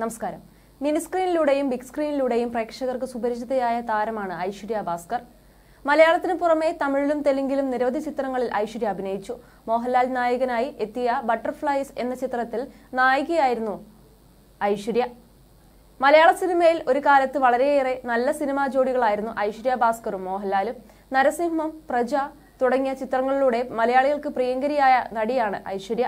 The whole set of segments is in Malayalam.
നമസ്കാരം മിനിസ്ക്രീനിലൂടെയും ബിഗ് സ്ക്രീനിലൂടെയും പ്രേക്ഷകർക്ക് സുപരിചിതയായ താരമാണ് ഐശ്വര്യ ഭാസ്കർ മലയാളത്തിന് പുറമെ തമിഴിലും തെലുങ്കിലും നിരവധി ചിത്രങ്ങളിൽ ഐശ്വര്യ അഭിനയിച്ചു മോഹൻലാൽ നായകനായി എത്തിയ ബട്ടർഫ്ലൈസ് എന്ന ചിത്രത്തിൽ നായികയായിരുന്നു ഐശ്വര്യ മലയാള സിനിമയിൽ ഒരു കാലത്ത് വളരെയേറെ നല്ല സിനിമാ ജോഡികളായിരുന്നു ഐശ്വര്യ ഭാസ്കറും മോഹൻലാലും നരസിംഹം പ്രജ തുടങ്ങിയ ചിത്രങ്ങളിലൂടെ മലയാളികൾക്ക് പ്രിയങ്കരിയായ നടിയാണ് ഐശ്വര്യ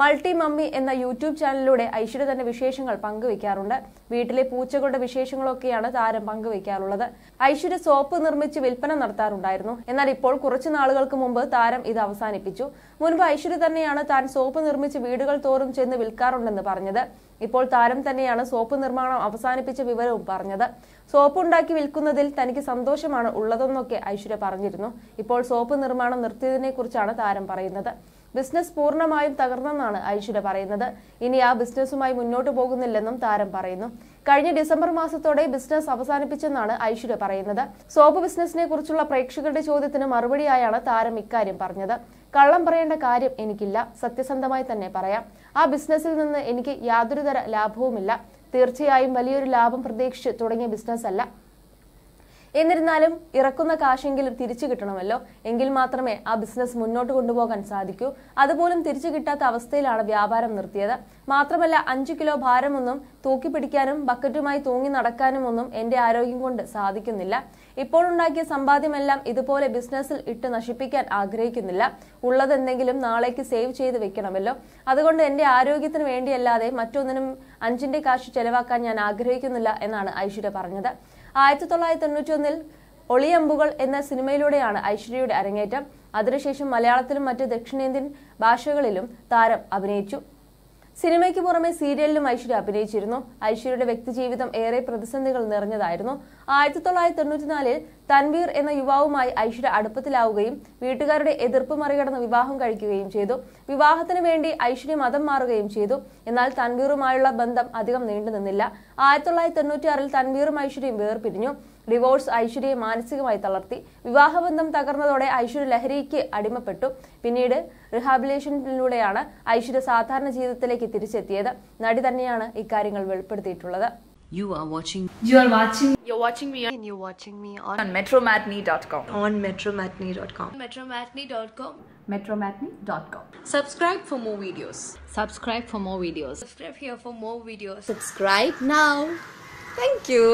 മൾട്ടി മമ്മി എന്ന യൂട്യൂബ് ചാനലിലൂടെ ഐശ്വര്യ തന്റെ വിശേഷങ്ങൾ പങ്കുവയ്ക്കാറുണ്ട് വീട്ടിലെ പൂച്ചകളുടെ വിശേഷങ്ങളൊക്കെയാണ് താരം പങ്കുവയ്ക്കാറുള്ളത് ഐശ്വര്യ സോപ്പ് നിർമ്മിച്ച് വിൽപ്പന നടത്താറുണ്ടായിരുന്നു എന്നാൽ ഇപ്പോൾ കുറച്ചു നാളുകൾക്ക് മുമ്പ് താരം ഇത് അവസാനിപ്പിച്ചു മുൻപ് ഐശ്വര്യ തന്നെയാണ് താൻ സോപ്പ് നിർമ്മിച്ച് വീടുകൾ തോറും ചെന്ന് വിൽക്കാറുണ്ടെന്ന് പറഞ്ഞത് ഇപ്പോൾ താരം തന്നെയാണ് സോപ്പ് നിർമ്മാണം അവസാനിപ്പിച്ച വിവരവും പറഞ്ഞത് സോപ്പ് ഉണ്ടാക്കി വിൽക്കുന്നതിൽ തനിക്ക് സന്തോഷമാണ് ഉള്ളതെന്നൊക്കെ ഐശ്വര്യ പറഞ്ഞിരുന്നു ഇപ്പോൾ സോപ്പ് നിർമ്മാണം നിർത്തിയതിനെ കുറിച്ചാണ് താരം പറയുന്നത് ബിസിനസ് പൂർണ്ണമായും തകർന്നെന്നാണ് ഐശ്വര്യ പറയുന്നത് ഇനി ആ ബിസിനസ്സുമായി മുന്നോട്ട് പോകുന്നില്ലെന്നും താരം പറയുന്നു കഴിഞ്ഞ ഡിസംബർ മാസത്തോടെ ബിസിനസ് അവസാനിപ്പിച്ചെന്നാണ് ഐശ്വര്യ പറയുന്നത് സോപ്പ് ബിസിനസിനെ കുറിച്ചുള്ള പ്രേക്ഷകരുടെ ചോദ്യത്തിന് മറുപടിയായാണ് താരം ഇക്കാര്യം പറഞ്ഞത് കള്ളം പറയേണ്ട കാര്യം എനിക്കില്ല സത്യസന്ധമായി തന്നെ പറയാം ആ ബിസിനസ്സിൽ നിന്ന് എനിക്ക് യാതൊരുതര ലാഭവുമില്ല തീർച്ചയായും വലിയൊരു ലാഭം പ്രതീക്ഷിച്ച് തുടങ്ങിയ ബിസിനസ് അല്ല എന്നിരുന്നാലും ഇറക്കുന്ന കാശെങ്കിലും തിരിച്ചു കിട്ടണമല്ലോ എങ്കിൽ മാത്രമേ ആ ബിസിനസ് മുന്നോട്ട് കൊണ്ടുപോകാൻ സാധിക്കൂ അതുപോലും തിരിച്ചു കിട്ടാത്ത അവസ്ഥയിലാണ് വ്യാപാരം നിർത്തിയത് മാത്രമല്ല അഞ്ചു കിലോ ഭാരമൊന്നും തൂക്കി പിടിക്കാനും ബക്കറ്റുമായി തൂങ്ങി നടക്കാനും ഒന്നും എന്റെ ആരോഗ്യം കൊണ്ട് സാധിക്കുന്നില്ല ഇപ്പോഴുണ്ടാക്കിയ സമ്പാദ്യമെല്ലാം ഇതുപോലെ ബിസിനസ്സിൽ ഇട്ട് നശിപ്പിക്കാൻ ആഗ്രഹിക്കുന്നില്ല ഉള്ളതെന്തെങ്കിലും നാളേക്ക് സേവ് ചെയ്ത് വെക്കണമല്ലോ അതുകൊണ്ട് എന്റെ ആരോഗ്യത്തിന് വേണ്ടിയല്ലാതെ മറ്റൊന്നിനും അഞ്ചിന്റെ കാശ് ചെലവാക്കാൻ ഞാൻ ആഗ്രഹിക്കുന്നില്ല എന്നാണ് ഐശ്വര്യ പറഞ്ഞത് ആയിരത്തി തൊള്ളായിരത്തി തൊണ്ണൂറ്റി ഒളിയമ്പുകൾ എന്ന സിനിമയിലൂടെയാണ് ഐശ്വര്യയുടെ അരങ്ങേറ്റം അതിനുശേഷം മലയാളത്തിലും മറ്റ് ദക്ഷിണേന്ത്യൻ ഭാഷകളിലും താരം അഭിനയിച്ചു സിനിമയ്ക്ക് പുറമെ സീരിയലിലും ഐശ്വര്യ അഭിനയിച്ചിരുന്നു ഐശ്വര്യയുടെ വ്യക്തിജീവിതം ഏറെ പ്രതിസന്ധികൾ നിറഞ്ഞതായിരുന്നു ആയിരത്തി തൊള്ളായിരത്തി തൊണ്ണൂറ്റിനാലിൽ തൻവീർ എന്ന യുവാവുമായി ഐശ്വര്യ അടുപ്പത്തിലാവുകയും വീട്ടുകാരുടെ എതിർപ്പ് മറികടന്ന് വിവാഹം കഴിക്കുകയും ചെയ്തു വിവാഹത്തിന് വേണ്ടി ഐശ്വര്യ മതം മാറുകയും ചെയ്തു എന്നാൽ തൻവീറുമായുള്ള ബന്ധം അധികം നീണ്ടുനിന്നില്ല ആയിരത്തി തൊള്ളായിരത്തി തൊണ്ണൂറ്റിയാറിൽ തൻവീറും ഐശ്വര്യയും വേർപിരിഞ്ഞു ഡിവോഴ്സ് ഐശ്വര്യയെ മാനസികമായി തളർത്തി വിവാഹബന്ധം തകർന്നതോടെ ഐശ്വര്യ ലഹരിക്ക് അടിമപ്പെട്ടു പിന്നീട് റിഹാബിലേഷനിലൂടെയാണ് ഐശ്വര്യ സാധാരണ ജീവിതത്തിലേക്ക് തിരിച്ചെത്തിയത് നടി തന്നെയാണ് ഇക്കാര്യങ്ങൾ വെളിപ്പെടുത്തിയിട്ടുള്ളത് You are watching. You are watching. You're watching me. And you're watching me on, on metromatney.com. On metromatney.com. Metromatney.com. Metromatney.com. Subscribe for more videos. Subscribe for more videos. Subscribe here for more videos. Subscribe now. Thank you.